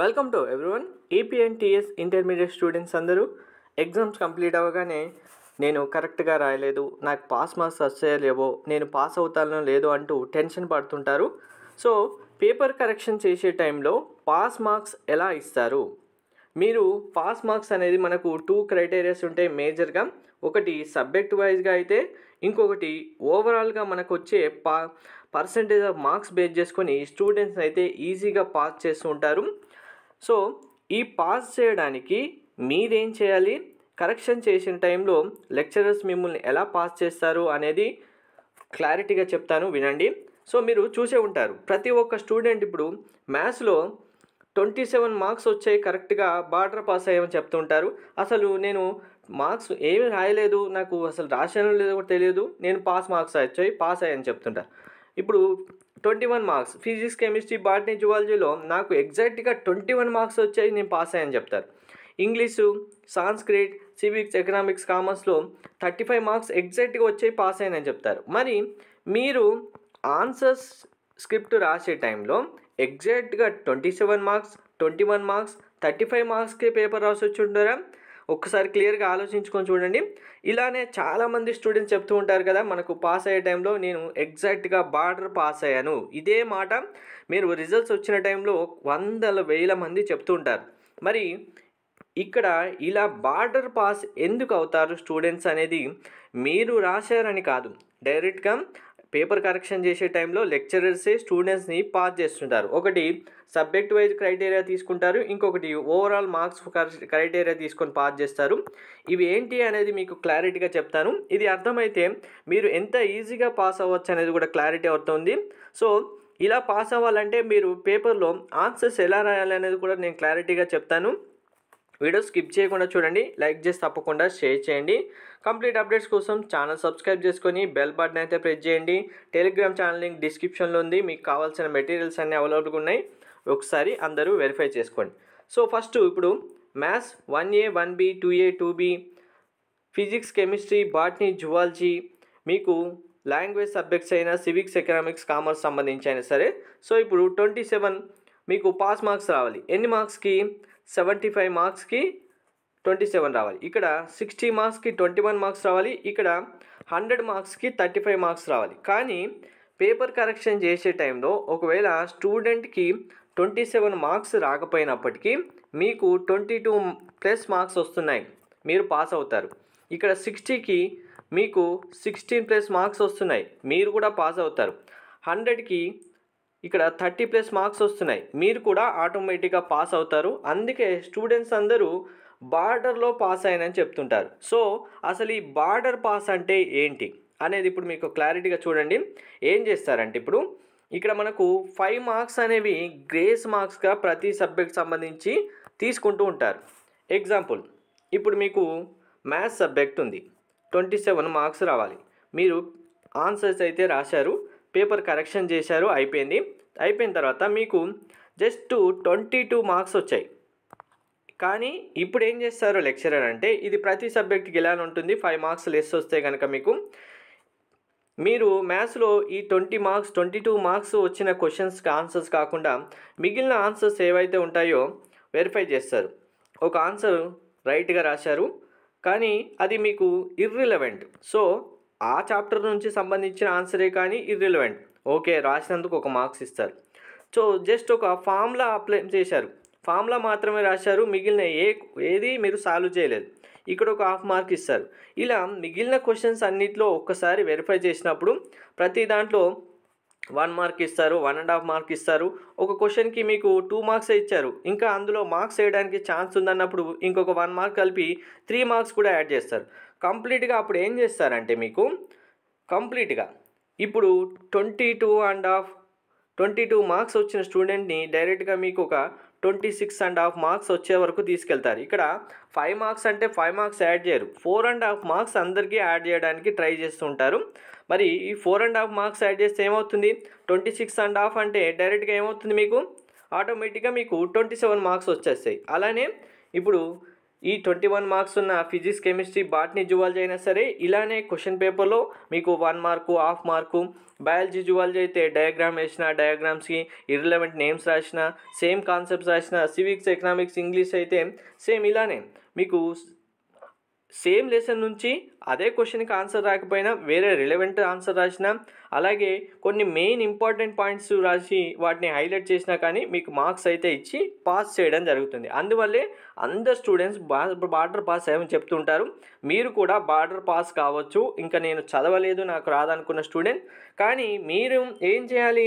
welcome to everyone APNTS intermediate students అందరూ exams complete అవ్వగానే నేను కరెక్ట్గా రాయలేదు నాకు పాస్ మార్క్స్ వచ్చేయలేవో నేను పాస్ అవుతానో లేదో అంటూ టెన్షన్ పడుతుంటారు సో పేపర్ కరెక్షన్ చేసే టైంలో పాస్ మార్క్స్ ఎలా ఇస్తారు మీరు పాస్ మార్క్స్ అనేది మనకు టూ క్రైటీరియాస్ ఉంటాయి మేజర్గా ఒకటి సబ్జెక్ట్ వైజ్గా అయితే ఇంకొకటి ఓవరాల్గా మనకు వచ్చే పా పర్సంటేజ్ ఆఫ్ మార్క్స్ బేస్ చేసుకొని స్టూడెంట్స్ అయితే ఈజీగా పాస్ చేస్తూ ఉంటారు సో ఈ పాస్ చేయడానికి మీరేం చేయాలి కరెక్షన్ చేసిన టైంలో లెక్చరర్స్ మిమ్మల్ని ఎలా పాస్ చేస్తారు అనేది క్లారిటీగా చెప్తాను వినండి సో మీరు చూసే ఉంటారు ప్రతి ఒక్క స్టూడెంట్ ఇప్పుడు మ్యాథ్స్లో ట్వంటీ సెవెన్ మార్క్స్ వచ్చాయి కరెక్ట్గా బార్డర్ పాస్ అయ్యామని చెప్తుంటారు అసలు నేను మార్క్స్ ఏమీ రాయలేదు నాకు అసలు రాశాను లేదో తెలియదు నేను పాస్ మార్క్స్ వచ్చాయి పాస్ అయ్యాయని చెప్తుంటారు ఇప్పుడు twenty one marks physics chemistry botany జువాలజీలో నాకు ఎగ్జాక్ట్గా ట్వంటీ వన్ మార్క్స్ వచ్చాయి నేను పాస్ అయ్యాను చెప్తారు ఇంగ్లీషు సాంస్క్రిట్ సివిక్స్ ఎకనామిక్స్ కామర్స్లో థర్టీ ఫైవ్ మార్క్స్ ఎగ్జాక్ట్గా వచ్చాయి పాస్ అని చెప్తారు మరి మీరు ఆన్సర్స్ స్క్రిప్ట్ రాసే టైంలో ఎగ్జాక్ట్గా twenty seven marks twenty one marks thirty five మార్క్స్కే పేపర్ రాసి వచ్చి ఉంటారా ఒక్కసారి క్లియర్గా ఆలోచించుకొని చూడండి ఇలానే చాలామంది స్టూడెంట్స్ చెప్తూ ఉంటారు కదా మనకు పాస్ అయ్యే టైంలో నేను ఎగ్జాక్ట్గా బార్డర్ పాస్ అయ్యాను ఇదే మాట మీరు రిజల్ట్స్ వచ్చిన టైంలో వందల వేల మంది చెప్తూ ఉంటారు మరి ఇక్కడ ఇలా బార్డర్ పాస్ ఎందుకు అవుతారు స్టూడెంట్స్ అనేది మీరు రాశారని కాదు డైరెక్ట్గా పేపర్ కరెక్షన్ చేసే టైంలో లెక్చరర్సే స్టూడెంట్స్ని పాస్ చేస్తుంటారు ఒకటి సబ్జెక్ట్ వైజ్ క్రైటీరియా తీసుకుంటారు ఇంకొకటి ఓవరాల్ మార్క్స్ క్రైటీరియా తీసుకొని పాస్ చేస్తారు ఇవి ఏంటి అనేది మీకు క్లారిటీగా చెప్తాను ఇది అర్థమైతే మీరు ఎంత ఈజీగా పాస్ అవ్వచ్చు అనేది కూడా క్లారిటీ అవుతుంది సో ఇలా పాస్ అవ్వాలంటే మీరు పేపర్లో ఆన్సర్స్ ఎలా రాయాలి అనేది కూడా నేను క్లారిటీగా చెప్తాను వీడియో స్కిప్ చేయకుండా చూడండి లైక్ చేసి తప్పకుండా షేర్ చేయండి కంప్లీట్ అప్డేట్స్ కోసం ఛానల్ సబ్స్క్రైబ్ చేసుకొని బెల్ బటన్ అయితే ప్రెస్ చేయండి టెలిగ్రామ్ ఛానల్ లింక్ డిస్క్రిప్షన్లో ఉంది మీకు కావాల్సిన మెటీరియల్స్ అన్నీ అవైలబుల్గా ఉన్నాయి ఒకసారి అందరూ వెరిఫై చేసుకోండి సో ఫస్ట్ ఇప్పుడు maths one A one B two A two B physics chemistry botany zoology మీకు లాంగ్వేజ్ సబ్జెక్ట్స్ అయినా సివిక్స్ ఎకనామిక్స్ కామర్స్ సంబంధించి అయినా సరే సో ఇప్పుడు ట్వంటీ సెవెన్ మీకు పాస్ మార్క్స్ రావాలి ఎన్ని మార్క్స్కి సెవెంటీ ఫైవ్ మార్క్స్కి ట్వంటీ సెవెన్ రావాలి ఇక్కడ సిక్స్టీ మార్క్స్కి ట్వంటీ వన్ మార్క్స్ రావాలి ఇక్కడ హండ్రెడ్ మార్క్స్కి థర్టీ ఫైవ్ మార్క్స్ రావాలి కానీ పేపర్ కరెక్షన్ చేసే టైంలో ఒకవేళ స్టూడెంట్కి ట్వంటీ సెవెన్ మార్క్స్ రాకపోయినప్పటికీ మీకు ట్వంటీ టూ ప్లస్ మార్క్స్ వస్తున్నాయి మీరు పాస్ అవుతారు ఇక్కడ సిక్స్టీకి మీకు సిక్స్టీన్ ప్లస్ మార్క్స్ వస్తున్నాయి మీరు కూడా పాస్ అవుతారు హండ్రెడ్కి ఇక్కడ థర్టీ ప్లస్ మార్క్స్ వస్తున్నాయి మీరు కూడా ఆటోమేటిక్గా పాస్ అవుతారు అందుకే స్టూడెంట్స్ అందరూ బార్డర్లో పాస్ అయినని చెప్తుంటారు సో అసలు ఈ బార్డర్ పాస్ అంటే ఏంటి అనేది ఇప్పుడు మీకు క్లారిటీగా చూడండి ఏం చేస్తారంటే ఇప్పుడు ఇక్కడ మనకు ఫైవ్ మార్క్స్ అనేవి గ్రేస్ మార్క్స్గా ప్రతి సబ్జెక్ట్ సంబంధించి తీసుకుంటూ ఉంటారు ఎగ్జాంపుల్ ఇప్పుడు మీకు మ్యాథ్స్ సబ్జెక్ట్ ఉంది ట్వంటీ సెవెన్ మార్క్స్ రావాలి మీరు ఆన్సర్స్ అయితే రాశారు పేపర్ కరెక్షన్ చేశారు అయిపోయింది అయిపోయిన తర్వాత మీకు జస్ట్ ట్వంటీ టూ మార్క్స్ వచ్చాయి కానీ ఇప్పుడు ఏం చేస్తారు లెక్చరర్ అంటే ఇది ప్రతి సబ్జెక్ట్కి ఇలా ఉంటుంది ఫైవ్ మార్క్స్ లెస్ వస్తే కనుక మీకు మీరు మ్యాథ్స్లో ఈ twenty marks twenty two marks వచ్చిన క్వశ్చన్స్కి ఆన్సర్స్ కాకుండా మిగిలిన ఆన్సర్స్ ఏవైతే ఉంటాయో వెరిఫై చేస్తారు ఒక ఆన్సర్ రైట్గా రాశారు కానీ అది మీకు ఇర్రిలవెంట్ సో ఆ చాప్టర్ నుంచి సంబంధించిన ఆన్సరే కానీ ఇర్రిలవెంట్ ఓకే రాసినందుకు ఒక మార్క్స్ ఇస్తారు సో జస్ట్ ఒక ఫామ్లా అప్లై చేశారు ఫామ్లా మాత్రమే రాశారు మిగిలిన ఏ ఏది మీరు సాల్వ్ చేయలేదు ఇక్కడ ఒక హాఫ్ మార్క్ ఇస్తారు ఇలా మిగిలిన క్వశ్చన్స్ అన్నింటిలో ఒక్కసారి వెరిఫై చేసినప్పుడు ప్రతి దాంట్లో వన్ మార్క్ ఇస్తారు వన్ అండ్ హాఫ్ మార్క్ ఇస్తారు ఒక క్వశ్చన్కి మీకు టూ మార్క్స్ ఇచ్చారు ఇంకా అందులో మార్క్స్ వేయడానికి ఛాన్స్ ఉందన్నప్పుడు ఇంకొక వన్ మార్క్ కలిపి త్రీ మార్క్స్ కూడా యాడ్ చేస్తారు కంప్లీట్గా అప్పుడు ఏం చేస్తారంటే మీకు కంప్లీట్గా ఇప్పుడు twenty two and half twenty two marks వచ్చిన స్టూడెంట్ని డైరెక్ట్గా మీకు ఒక twenty six and half marks వచ్చే వరకు తీసుకెళ్తారు ఇక్కడ ఫైవ్ మార్క్స్ అంటే ఫైవ్ మార్క్స్ యాడ్ చేయరు ఫోర్ అండ్ హాఫ్ మార్క్స్ అందరికీ యాడ్ చేయడానికి ట్రై చేస్తుంటారు మరి ఈ four and half marks add చేస్తే ఏమవుతుంది ట్వంటీ సిక్స్ అండ్ హాఫ్ అంటే డైరెక్ట్గా ఏమవుతుంది మీకు ఆటోమేటిక్గా మీకు ట్వంటీ సెవెన్ మార్క్స్ వచ్చేస్తాయి అలానే ఇప్పుడు ఈ ట్వంటీ వన్ మార్క్స్ ఉన్న ఫిజిక్స్ కెమిస్ట్రీ బాటనీ జువాలజీ అయినా సరే ఇలానే క్వశ్చన్ పేపర్లో మీకు one mark half mark biology zoology అయితే డయాగ్రామ్ వేసిన డయాగ్రామ్స్కి ఇర్రిలవెంట్ నేమ్స్ రాసిన సేమ్ కాన్సెప్ట్స్ రాసిన సివిక్స్ ఎకనామిక్స్ ఇంగ్లీష్ అయితే సేమ్ ఇలానే మీకు సేమ్ లెసన్ నుంచి అదే క్వశ్చన్కి ఆన్సర్ రాకపోయినా వేరే రిలవెంట్ ఆన్సర్ రాసిన అలాగే కొన్ని మెయిన్ ఇంపార్టెంట్ పాయింట్స్ రాసి వాటిని హైలైట్ చేసినా కానీ మీకు మార్క్స్ అయితే ఇచ్చి పాస్ చేయడం జరుగుతుంది అందువల్లే అందరు స్టూడెంట్స్ బార్డర్ పాస్ అయ్యమని చెప్తుంటారు మీరు కూడా బార్డర్ పాస్ కావచ్చు ఇంకా నేను చదవలేదు నాకు రాదనుకున్న స్టూడెంట్ కానీ మీరు ఏం చేయాలి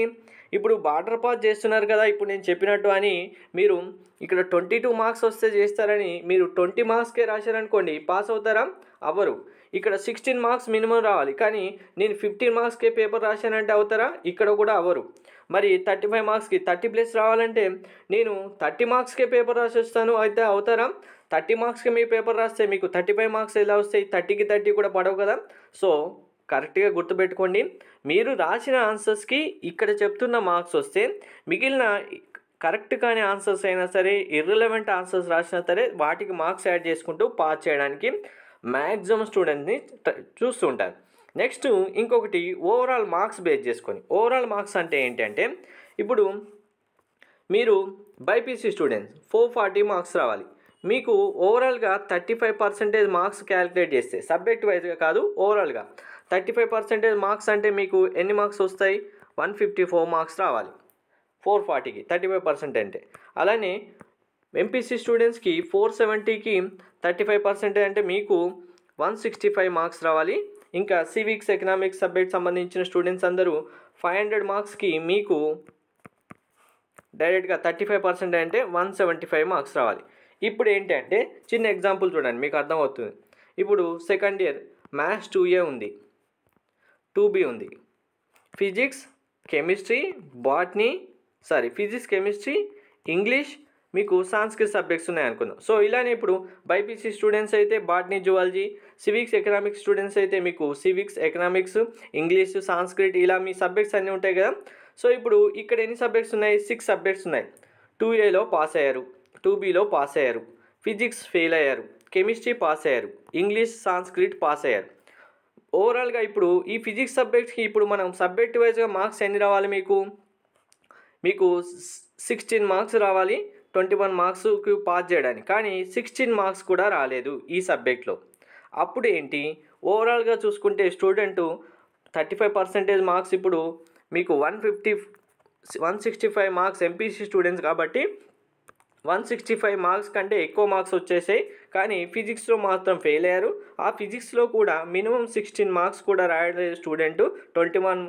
ఇప్పుడు బార్డర్ పాస్ చేస్తున్నారు కదా ఇప్పుడు నేను చెప్పినట్టు అని మీరు ఇక్కడ ట్వంటీ టూ మార్క్స్ వస్తే చేస్తారని మీరు ట్వంటీ మార్క్స్కే రాశారనుకోండి పాస్ అవుతారా అవ్వరు ఇక్కడ సిక్స్టీన్ మార్క్స్ మినిమం రావాలి కానీ నేను ఫిఫ్టీన్ మార్క్స్కే పేపర్ రాశానంటే అవుతారా ఇక్కడ కూడా అవ్వరు మరి థర్టీ ఫైవ్ మార్క్స్కి థర్టీ ప్లస్ రావాలంటే నేను థర్టీ మార్క్స్కే పేపర్ రాసి వస్తాను అయితే అవుతారా థర్టీ మార్క్స్కి మీ పేపర్ రాస్తే మీకు థర్టీ ఫైవ్ మార్క్స్ ఎలా వస్తాయి థర్టీకి థర్టీ కూడా పడవు కదా సో కరెక్ట్గా గుర్తుపెట్టుకోండి మీరు రాసిన ఆన్సర్స్కి ఇక్కడ చెప్తున్న మార్క్స్ వస్తే మిగిలిన కరెక్ట్ కాని ఆన్సర్స్ అయినా సరే ఇర్రిలవెంట్ ఆన్సర్స్ రాసినా సరే వాటికి మార్క్స్ యాడ్ చేసుకుంటూ పాస్ చేయడానికి మ్యాక్సిమం స్టూడెంట్ని చూస్తుంటారు నెక్స్ట్ ఇంకొకటి ఓవరాల్ మార్క్స్ బేస్ చేసుకొని ఓవరాల్ మార్క్స్ అంటే ఏంటంటే ఇప్పుడు మీరు BiPC students four forty marks రావాలి మీకు ఓవరాల్గా thirty five percentage marks calculate చేస్తే సబ్జెక్ట్ వైజ్గా కాదు ఓవరాల్గా థర్టీ ఫైవ్ పర్సెంటేజ్ మార్క్స్ అంటే మీకు ఎన్ని మార్క్స్ వస్తాయి వన్ ఫిఫ్టీ ఫోర్ మార్క్స్ రావాలి ఫోర్ ఫార్టీకి థర్టీ ఫైవ్ పర్సెంట్ అంటే అలానే ఎంపీసీ స్టూడెంట్స్కి ఫోర్ సెవెంటీకి థర్టీ ఫైవ్ పర్సెంటేజ్ అంటే మీకు వన్ సిక్స్టీ ఫైవ్ మార్క్స్ రావాలి ఇంకా సివిక్స్ ఎకనామిక్స్ సబ్జెక్ట్ సంబంధించిన స్టూడెంట్స్ అందరూ ఫైవ్ హండ్రెడ్ మార్క్స్కి మీకు డైరెక్ట్గా థర్టీ ఫైవ్ పర్సెంట్ అంటే వన్ సెవెంటీ ఫైవ్ మార్క్స్ రావాలి ఇప్పుడు ఏంటంటే చిన్న ఎగ్జాంపుల్ చూడండి మీకు అర్థమవుతుంది ఇప్పుడు second year maths two A ఉంది టూ బి ఉంది physics chemistry botany sorry physics chemistry English మీకు సాంస్క్రిత్ సబ్జెక్ట్స్ ఉన్నాయి అనుకుందాం సో ఇలానే ఇప్పుడు బైపీసీ స్టూడెంట్స్ అయితే botany zoology civics economics students అయితే మీకు సివిక్స్ ఎకనామిక్స్ ఇంగ్లీష్ సాంస్క్రిట్ ఇలా మీ సబ్జెక్ట్స్ అన్నీ ఉంటాయి కదా సో ఇప్పుడు ఇక్కడ ఎన్ని సబ్జెక్ట్స్ ఉన్నాయి సిక్స్ సబ్జెక్ట్స్ ఉన్నాయి టూ ఏలో పాస్ అయ్యారు టూ బీలో పాస్ అయ్యారు ఫిజిక్స్ ఫెయిల్ అయ్యారు కెమిస్ట్రీ పాస్ అయ్యారు ఇంగ్లీష్ సాంస్క్రిట్ పాస్ అయ్యారు ఓవరాల్గా ఇప్పుడు ఈ ఫిజిక్స్ సబ్జెక్ట్కి ఇప్పుడు మనం సబ్జెక్ట్ వైజ్గా మార్క్స్ ఎన్ని రావాలి మీకు మీకు సిక్స్టీన్ మార్క్స్ రావాలి ట్వంటీ వన్ మార్క్స్కి పాస్ చేయడానికి కానీ సిక్స్టీన్ మార్క్స్ కూడా రాలేదు ఈ సబ్జెక్ట్లో అప్పుడు ఏంటి ఓవరాల్గా చూసుకుంటే student thirty five percentage marks ఇప్పుడు మీకు one fifty one sixty five marks MPC students కాబట్టి వన్ సిక్స్టీ ఫైవ్ మార్క్స్ కంటే ఎక్కువ మార్క్స్ వచ్చేసాయి కానీ ఫిజిక్స్లో మాత్రం ఫెయిల్ అయ్యారు ఆ ఫిజిక్స్లో కూడా మినిమం సిక్స్టీన్ మార్క్స్ కూడా రాయలేదు స్టూడెంట్ ట్వంటీ వన్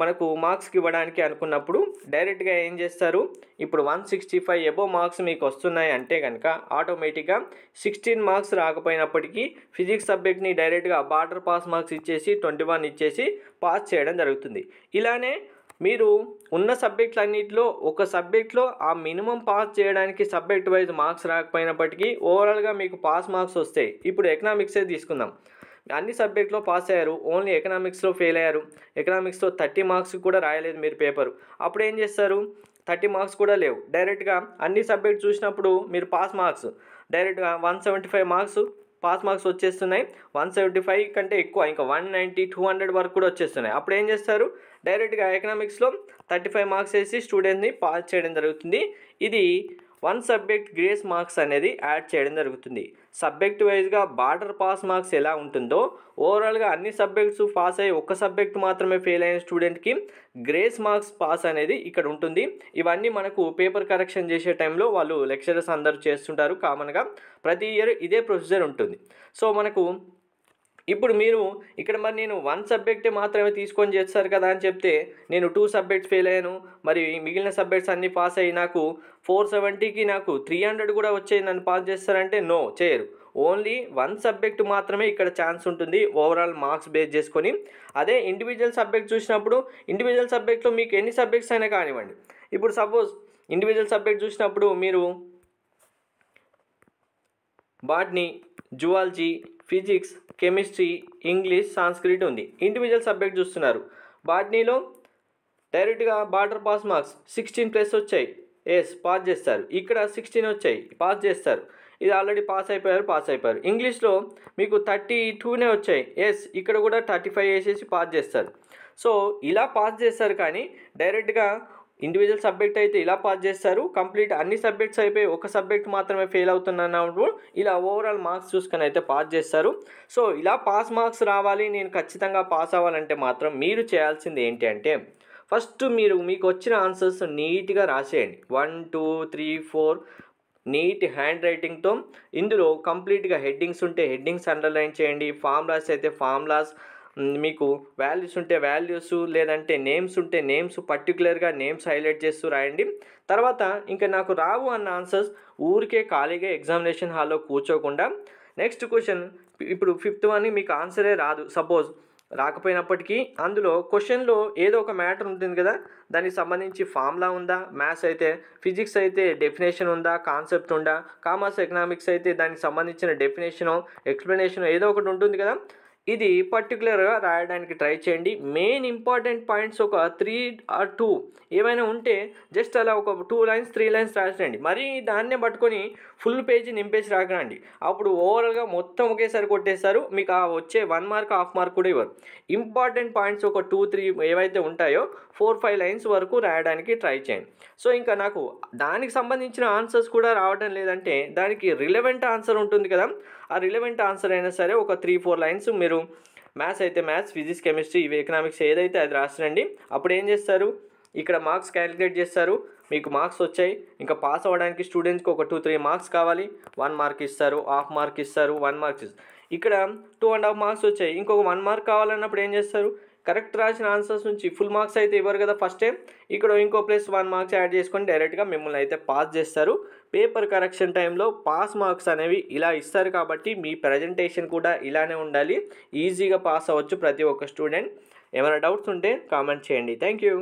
మనకు మార్క్స్కి ఇవ్వడానికి అనుకున్నప్పుడు డైరెక్ట్గా ఏం చేస్తారు ఇప్పుడు one sixty five above marks మీకు వస్తున్నాయి అంటే కనుక ఆటోమేటిక్గా సిక్స్టీన్ మార్క్స్ రాకపోయినప్పటికీ ఫిజిక్స్ సబ్జెక్ట్ని డైరెక్ట్గా బార్డర్ పాస్ మార్క్స్ ఇచ్చేసి ట్వంటీ వన్ ఇచ్చేసి పాస్ చేయడం జరుగుతుంది ఇలానే మీరు ఉన్న అన్నింటిలో ఒక సబ్జెక్ట్లో ఆ మినిమం పాస్ చేయడానికి సబ్జెక్ట్ వైజ్ మార్క్స్ రాకపోయినప్పటికీ ఓవరాల్గా మీకు పాస్ మార్క్స్ వస్తాయి ఇప్పుడు ఎకనామిక్సే తీసుకుందాం అన్ని సబ్జెక్ట్లో పాస్ అయ్యారు ఓన్లీ ఎకనామిక్స్లో ఫెయిల్ అయ్యారు ఎకనామిక్స్లో థర్టీ మార్క్స్ కూడా రాయలేదు మీరు పేపరు అప్పుడు ఏం చేస్తారు థర్టీ మార్క్స్ కూడా లేవు డైరెక్ట్గా అన్ని సబ్జెక్ట్ చూసినప్పుడు మీరు పాస్ మార్క్స్ డైరెక్ట్గా one seventy five marks pass marks వచ్చేస్తున్నాయి వన్ సెవెంటీ ఫైవ్ కంటే ఎక్కువ ఇంకా వన్ నైంటీ టూ హండ్రెడ్ వరకు కూడా వచ్చేస్తున్నాయి అప్పుడు ఏం చేస్తారు డైరెక్ట్గా ఎకనామిక్స్లో థర్టీ ఫైవ్ మార్క్స్ వేసి స్టూడెంట్ని పాస్ చేయడం జరుగుతుంది ఇది వన్ సబ్జెక్ట్ గ్రేస్ మార్క్స్ అనేది యాడ్ చేయడం జరుగుతుంది సబ్జెక్ట్ వైజ్గా బార్డర్ పాస్ మార్క్స్ ఎలా ఉంటుందో ఓవరాల్గా అన్ని సబ్జెక్ట్స్ పాస్ అయ్యి ఒక్క సబ్జెక్ట్ మాత్రమే ఫెయిల్ అయిన స్టూడెంట్కి గ్రేస్ మార్క్స్ పాస్ అనేది ఇక్కడ ఉంటుంది ఇవన్నీ మనకు పేపర్ కరెక్షన్ చేసే టైంలో వాళ్ళు లెక్చరర్స్ అందరూ చేస్తుంటారు కామన్గా ప్రతి ఇయర్ ఇదే ప్రొసీజర్ ఉంటుంది సో మనకు ఇప్పుడు మీరు ఇక్కడ మరి నేను వన్ సబ్జెక్టే మాత్రమే తీసుకొని చేస్తారు కదా అని చెప్తే నేను టూ సబ్జెక్ట్స్ ఫెయిల్ అయ్యాను మరి మిగిలిన సబ్జెక్ట్స్ అన్నీ పాస్ అయ్యి నాకు ఫోర్ సెవెంటీకి నాకు త్రీ హండ్రెడ్ కూడా వచ్చాయి నన్ను పాస్ చేస్తారంటే నో చేయరు ఓన్లీ వన్ సబ్జెక్ట్ మాత్రమే ఇక్కడ ఛాన్స్ ఉంటుంది ఓవరాల్ మార్క్స్ బేస్ చేసుకొని అదే ఇండివిజువల్ సబ్జెక్ట్ చూసినప్పుడు ఇండివిజువల్ సబ్జెక్ట్లో మీకు ఎన్ని సబ్జెక్ట్స్ అయినా కానివ్వండి ఇప్పుడు సపోజ్ ఇండివిజువల్ సబ్జెక్ట్ చూసినప్పుడు మీరు botany zoology physics chemistry English Sanskrit ఉంది ఇండివిజువల్ సబ్జెక్ట్ చూస్తున్నారు బాట్నీలో డైరెక్ట్గా border pass marks sixteen plus వచ్చాయి ఎస్ పాస్ చేస్తారు ఇక్కడ సిక్స్టీన్ వచ్చాయి పాస్ చేస్తారు ఇది ఆల్రెడీ పాస్ అయిపోయారు పాస్ అయిపోయారు ఇంగ్లీష్లో మీకు థర్టీ టూనే వచ్చాయి ఎస్ ఇక్కడ కూడా థర్టీ ఫైవ్ వేసేసి పాస్ చేస్తారు సో ఇలా పాస్ చేస్తారు కానీ డైరెక్ట్గా ఇండివిజువల్ సబ్జెక్ట్ అయితే ఇలా పాస్ చేస్తారు కంప్లీట్ అన్ని సబ్జెక్ట్స్ అయిపోయి ఒక సబ్జెక్ట్ మాత్రమే ఫెయిల్ అవుతున్నప్పుడు ఇలా ఓవరాల్ మార్క్స్ చూసుకొని అయితే పాస్ చేస్తారు సో ఇలా పాస్ మార్క్స్ రావాలి నేను ఖచ్చితంగా పాస్ అవ్వాలంటే మాత్రం మీరు చేయాల్సింది ఏంటి అంటే ఫస్ట్ మీరు మీకు వచ్చిన ఆన్సర్స్ నీట్గా రాసేయండి one two three four neat hand రైటింగ్తో ఇందులో కంప్లీట్గా హెడ్డింగ్స్ ఉంటే హెడ్డింగ్స్ అండర్లైన్ చేయండి ఫామ్లాస్ అయితే ఫామ్లాస్ మీకు వాల్యూస్ ఉంటే వాల్యూస్ లేదంటే నేమ్స్ ఉంటే నేమ్స్ పర్టికులర్గా నేమ్స్ హైలైట్ చేస్తూ రాయండి తర్వాత ఇంకా నాకు రావు అన్న ఆన్సర్స్ ఊరికే ఖాళీగా ఎగ్జామినేషన్ హాల్లో కూర్చోకుండా నెక్స్ట్ క్వశ్చన్ ఇప్పుడు ఫిఫ్త్ వన్ మీకు ఆన్సరే రాదు సపోజ్ రాకపోయినప్పటికీ అందులో క్వశ్చన్లో ఏదో ఒక మ్యాటర్ ఉంటుంది కదా దానికి సంబంధించి ఫార్ములా ఉందా మ్యాథ్స్ అయితే ఫిజిక్స్ అయితే డెఫినేషన్ ఉందా కాన్సెప్ట్ ఉందా కామర్స్ ఎకనామిక్స్ అయితే దానికి సంబంధించిన డెఫినేషను ఎక్స్ప్లెనేషన్ ఏదో ఒకటి ఉంటుంది కదా ఇది పర్టికులర్గా రాయడానికి ట్రై చేయండి మెయిన్ ఇంపార్టెంట్ పాయింట్స్ ఒక త్రీ ఆర్ టూ ఏమైనా ఉంటే జస్ట్ అలా ఒక టూ లైన్స్ త్రీ లైన్స్ రాసేయండి మరీ దాన్నే పట్టుకొని ఫుల్ పేజీ నింపేసి రాకరండి అప్పుడు ఓవరాల్గా మొత్తం ఒకేసారి కొట్టేస్తారు మీకు ఆ వచ్చే వన్ మార్క్ హాఫ్ మార్క్ కూడా ఇవ్వరు ఇంపార్టెంట్ పాయింట్స్ ఒక టూ త్రీ ఏవైతే ఉంటాయో ఫోర్ ఫైవ్ లైన్స్ వరకు రాయడానికి ట్రై చేయండి సో ఇంకా నాకు దానికి సంబంధించిన ఆన్సర్స్ కూడా రావడం లేదంటే దానికి రిలవెంట్ ఆన్సర్ ఉంటుంది కదా ఆ రిలవెంట్ ఆన్సర్ అయినా సరే ఒక త్రీ ఫోర్ లైన్స్ మీరు మ్యాథ్స్ అయితే మ్యాథ్స్ ఫిజిక్స్ కెమిస్ట్రీ ఇవి ఎకనామిక్స్ ఏదైతే అది రాసినండి అప్పుడు ఏం చేస్తారు ఇక్కడ మార్క్స్ క్యాలిక్యులేట్ చేస్తారు మీకు మార్క్స్ వచ్చాయి ఇంకా పాస్ అవ్వడానికి స్టూడెంట్స్కి ఒక టూ త్రీ మార్క్స్ కావాలి వన్ మార్క్ ఇస్తారు హాఫ్ మార్క్ ఇస్తారు వన్ మార్క్స్ ఇక్కడ టూ అండ్ హాఫ్ మార్క్స్ వచ్చాయి ఇంకొక వన్ మార్క్ కావాలన్నప్పుడు ఏం చేస్తారు కరెక్ట్ రాసిన ఆన్సర్స్ నుంచి ఫుల్ మార్క్స్ అయితే ఇవ్వరు కదా ఫస్టే ఇక్కడ ఇంకో ప్లస్ వన్ మార్క్స్ యాడ్ చేసుకొని డైరెక్ట్గా మిమ్మల్ని అయితే పాస్ చేస్తారు పేపర్ కరెక్షన్ టైంలో పాస్ మార్క్స్ అనేవి ఇలా ఇస్తారు కాబట్టి మీ ప్రజెంటేషన్ కూడా ఇలానే ఉండాలి ఈజీగా పాస్ అవ్వచ్చు ప్రతి ఒక్క స్టూడెంట్ ఏమైనా డౌట్స్ ఉంటే కామెంట్ చేయండి థ్యాంక్ యూ